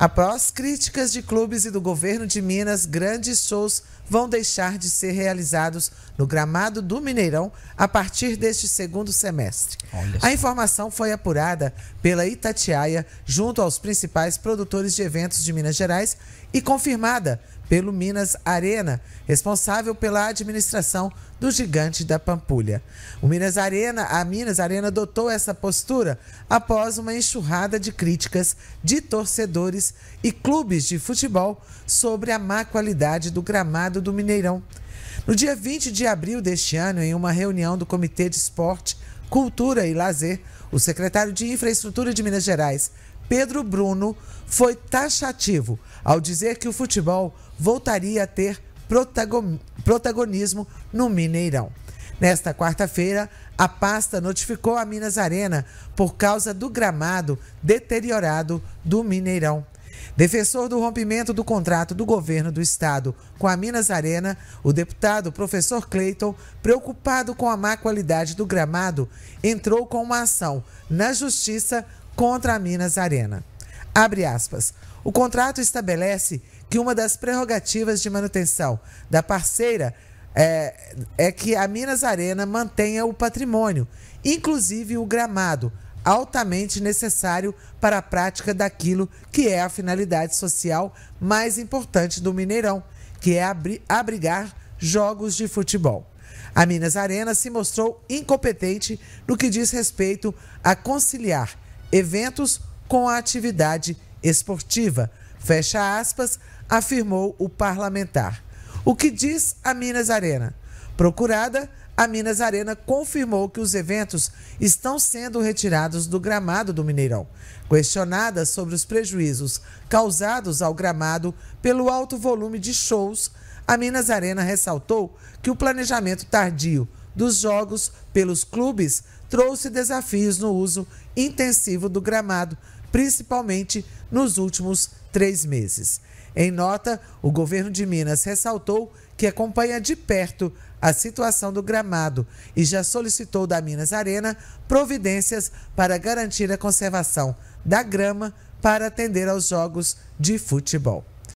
Após críticas de clubes e do governo de Minas, grandes shows vão deixar de ser realizados no gramado do Mineirão a partir deste segundo semestre. A informação foi apurada pela Itatiaia junto aos principais produtores de eventos de Minas Gerais e confirmada pelo Minas Arena, responsável pela administração do gigante da Pampulha. O Minas Arena, a Minas Arena adotou essa postura após uma enxurrada de críticas de torcedores e clubes de futebol sobre a má qualidade do gramado do Mineirão. No dia 20 de abril deste ano, em uma reunião do Comitê de Esporte, Cultura e Lazer, o secretário de Infraestrutura de Minas Gerais, Pedro Bruno foi taxativo ao dizer que o futebol voltaria a ter protagonismo no Mineirão. Nesta quarta-feira, a pasta notificou a Minas Arena por causa do gramado deteriorado do Mineirão. Defensor do rompimento do contrato do governo do estado com a Minas Arena, o deputado professor Cleiton, preocupado com a má qualidade do gramado, entrou com uma ação na justiça contra a Minas Arena. Abre aspas. O contrato estabelece que uma das prerrogativas de manutenção da parceira é, é que a Minas Arena mantenha o patrimônio, inclusive o gramado, altamente necessário para a prática daquilo que é a finalidade social mais importante do Mineirão, que é abrigar jogos de futebol. A Minas Arena se mostrou incompetente no que diz respeito a conciliar eventos com a atividade esportiva. Fecha aspas, afirmou o parlamentar. O que diz a Minas Arena? Procurada, a Minas Arena confirmou que os eventos estão sendo retirados do gramado do Mineirão. Questionada sobre os prejuízos causados ao gramado pelo alto volume de shows, a Minas Arena ressaltou que o planejamento tardio dos jogos pelos clubes trouxe desafios no uso intensivo do gramado, principalmente nos últimos três meses. Em nota, o governo de Minas ressaltou que acompanha de perto a situação do gramado e já solicitou da Minas Arena providências para garantir a conservação da grama para atender aos jogos de futebol.